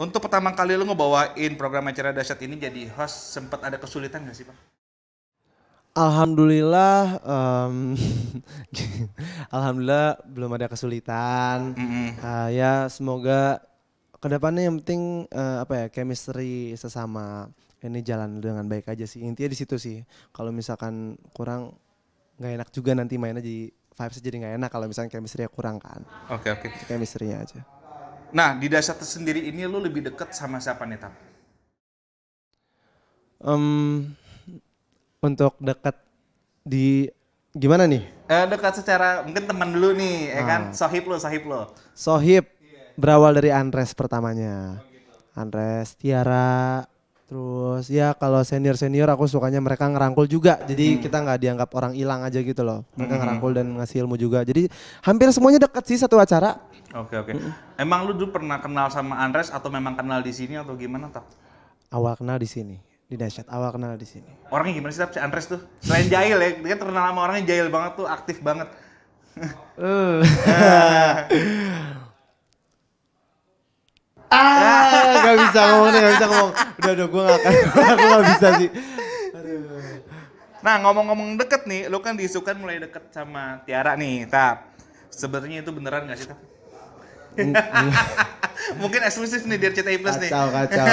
Untuk pertama kali lu ngebawain program acara dasyat ini jadi host, sempat ada kesulitan gak sih Pak? Alhamdulillah, um, alhamdulillah belum ada kesulitan. Mm -hmm. uh, ya semoga kedepannya yang penting uh, apa ya chemistry sesama ini jalan dengan baik aja sih. Intinya di situ sih. Kalau misalkan kurang nggak enak juga nanti mainnya jadi vibes jadi nggak enak kalau misalkan chemistry kurang kan. Oke okay, oke. Okay. chemistry aja. Nah, di dasar tersendiri ini lu lebih dekat sama siapa nih, Tam? Um, untuk dekat di gimana nih? Eh, dekat secara mungkin teman dulu nih, ya ah. ya kan? Sohib lo, sohib lo. Sohib berawal dari Andres pertamanya. Andres, Tiara, Terus ya kalau senior senior aku sukanya mereka ngerangkul juga. Jadi hmm. kita nggak dianggap orang hilang aja gitu loh. Mereka hmm. ngerangkul dan ngasih ilmu juga. Jadi hampir semuanya deket sih satu acara. Oke okay, oke. Okay. Hmm. Emang lu dulu pernah kenal sama Andres atau memang kenal di sini atau gimana tak? Awal kenal di sini di dahsyat awal kenal di sini. Orangnya gimana sih tapi si Andres tuh? Selain jahil ya, dia terkenal sama orangnya jahil banget tuh, aktif banget. Eh. Nah. Ah, gak bisa ngomong gak bisa ngomong. Udah, udah gue gak akan, gue gak bisa sih. Nah ngomong-ngomong deket nih, lu kan disukan mulai deket sama Tiara nih, Tap. Sebenarnya itu beneran gak sih, Tap? Mungkin eksklusif nih di RCTI Plus nih. Kacau, kacau.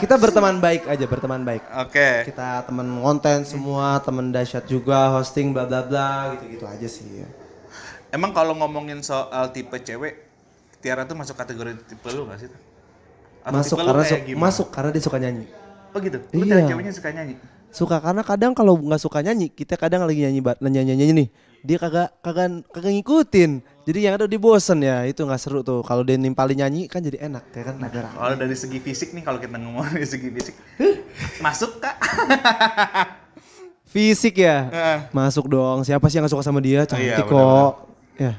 Kita berteman baik aja, berteman baik. Oke. Okay. Kita temen konten semua, temen dahsyat juga, hosting bla bla bla, gitu-gitu aja sih. Ya. Emang kalau ngomongin soal tipe cewek, Tiara tuh masuk kategori tipe lu gak sih? Atau masuk karena su masuk karena dia suka nyanyi. Oh gitu. Lu iya. ceweknya suka nyanyi. Suka karena kadang kalau nggak suka nyanyi, kita kadang lagi nyanyi nyanyi nyanyi nih. Dia kagak kagak kagak ngikutin. Jadi yang ada di bosen ya, itu nggak seru tuh. Kalau dia nimpali nyanyi kan jadi enak ya kan negara. kalau dari segi fisik nih kalau kita ngomong dari segi fisik. masuk Kak. fisik ya. Masuk dong. Siapa sih yang gak suka sama dia? Iya, Cantik oh, iya, kok. Ya.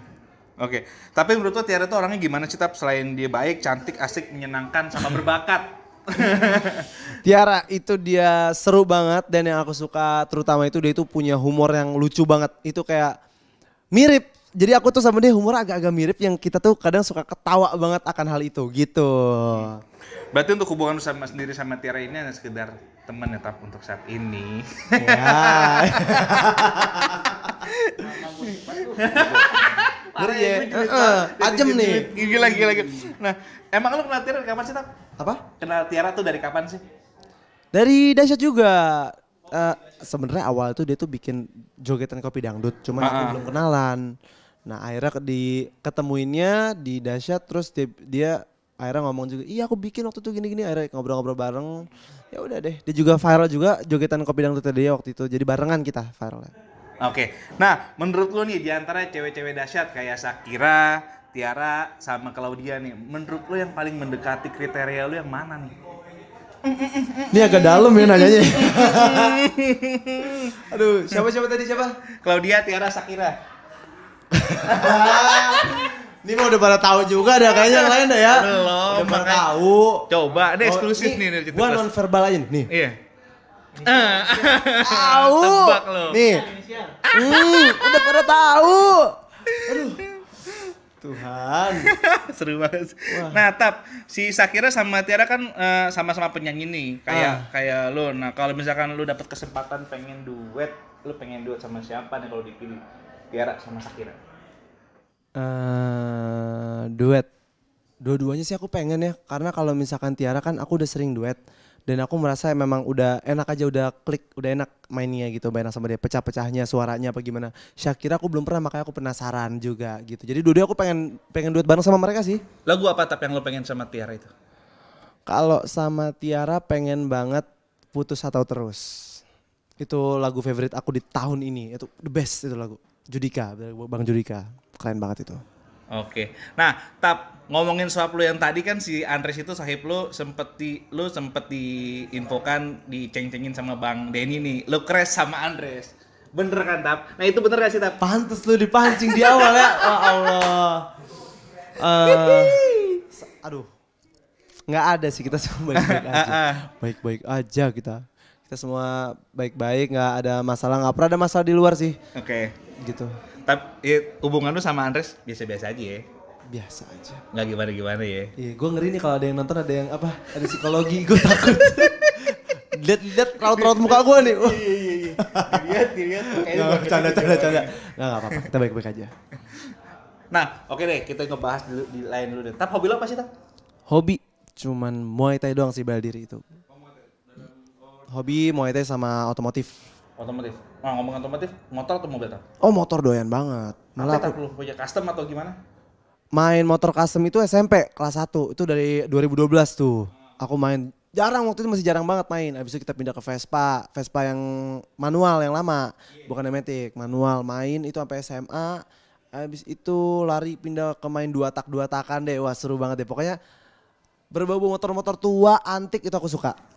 Oke. Okay. Tapi menurut lo Tiara tuh orangnya gimana sih Tap? Selain dia baik, cantik, asik, menyenangkan, sama berbakat. Tiara itu dia seru banget dan yang aku suka terutama itu dia itu punya humor yang lucu banget. Itu kayak mirip. Jadi aku tuh sama dia humor agak-agak mirip yang kita tuh kadang suka ketawa banget akan hal itu gitu. Berarti untuk hubungan sama sendiri sama Tiara ini hanya sekedar teman ya Tap untuk saat ini. Ya. ngeri iya, ya uh, iya. ajem nih gila gila gila nah emang lu kenal Tiara dari kapan sih tam apa kenal Tiara tuh dari kapan sih dari Dasyat juga uh, sebenarnya awal tuh dia tuh bikin jogetan kopi dangdut cuma uh belum kenalan nah akhirnya di ketemuinnya di Dasyat terus dia, dia akhirnya ngomong juga iya aku bikin waktu itu gini-gini akhirnya ngobrol-ngobrol bareng ya udah deh dia juga viral juga jogetan kopi dangdut dia waktu itu jadi barengan kita viralnya Oke. Nah, menurut lu nih di antara cewek-cewek dahsyat kayak Sakira, Tiara sama Claudia nih, menurut lu yang paling mendekati kriteria lu yang mana nih? Ini agak dalam ya nanyanya. Aduh, siapa siapa tadi siapa? Claudia, Tiara, Sakira. Ini mau udah pada tahu juga ada kayaknya yang lain dah ya. Belum. Udah pada tahu. Coba, ini oh, eksklusif oh, nih dari Gua non verbal aja nih. Iya. Ah. Tahu. Nih. Hmm, udah pada tahu. Aduh. Tuhan. Seru banget. Wah. Nah, Tap, si Sakira sama Tiara kan sama eh, sama-sama penyanyi nih, kayak ah. kayak lo. Nah, kalau misalkan lu dapat kesempatan pengen duet, lu pengen duet sama siapa nih kalau dipilih? Tiara sama Sakira. Uh, eh, duet. Dua-duanya sih aku pengen ya, karena kalau misalkan Tiara kan aku udah sering duet dan aku merasa memang udah enak aja udah klik udah enak mainnya gitu mainan sama dia pecah-pecahnya suaranya apa gimana Syakira aku belum pernah makanya aku penasaran juga gitu jadi dulu aku pengen pengen duet bareng sama mereka sih lagu apa tapi yang lo pengen sama Tiara itu kalau sama Tiara pengen banget putus atau terus itu lagu favorite aku di tahun ini itu the best itu lagu Judika bang Judika keren banget itu Oke. Nah, tap ngomongin soal lu yang tadi kan si Andres itu sahib lu sempet di lu sempet diinfokan diceng-cengin sama Bang Denny nih. Lu crash sama Andres. Bener kan, Tap? Nah, itu bener gak sih, Tap? Pantes lu dipancing di awal ya. Oh Allah. Uh, aduh. Nggak ada sih kita semua baik-baik ah, ah. aja. Baik-baik aja kita kita semua baik-baik nggak ada masalah nggak pernah ada masalah di luar sih oke okay. gitu tapi ya, hubungan lu sama Andres biasa-biasa aja ya biasa aja nggak gimana gimana ya iya gue ngeri nih kalau ada yang nonton ada yang apa ada psikologi gue takut lihat-lihat raut-raut muka gue nih iya iya iya Lihat, dilihat canda canda canda nggak nggak apa-apa kita baik-baik aja nah oke deh kita ngebahas dulu di lain dulu deh Tapi hobi lo apa sih tak hobi cuman muay thai doang sih bela diri itu Hobi mau Thai sama otomotif. Otomotif. Nah, ngomong otomotif, motor atau mobil? Oh, motor doyan banget. Malah aku... punya custom atau gimana? Main motor custom itu SMP kelas 1. Itu dari 2012 tuh. Aku main jarang waktu itu masih jarang banget main. Habis itu kita pindah ke Vespa, Vespa yang manual yang lama, bukan matic, manual main itu sampai SMA. Habis itu lari pindah ke main dua tak dua takan deh. Wah, seru banget deh. Pokoknya berbau motor-motor tua antik itu aku suka.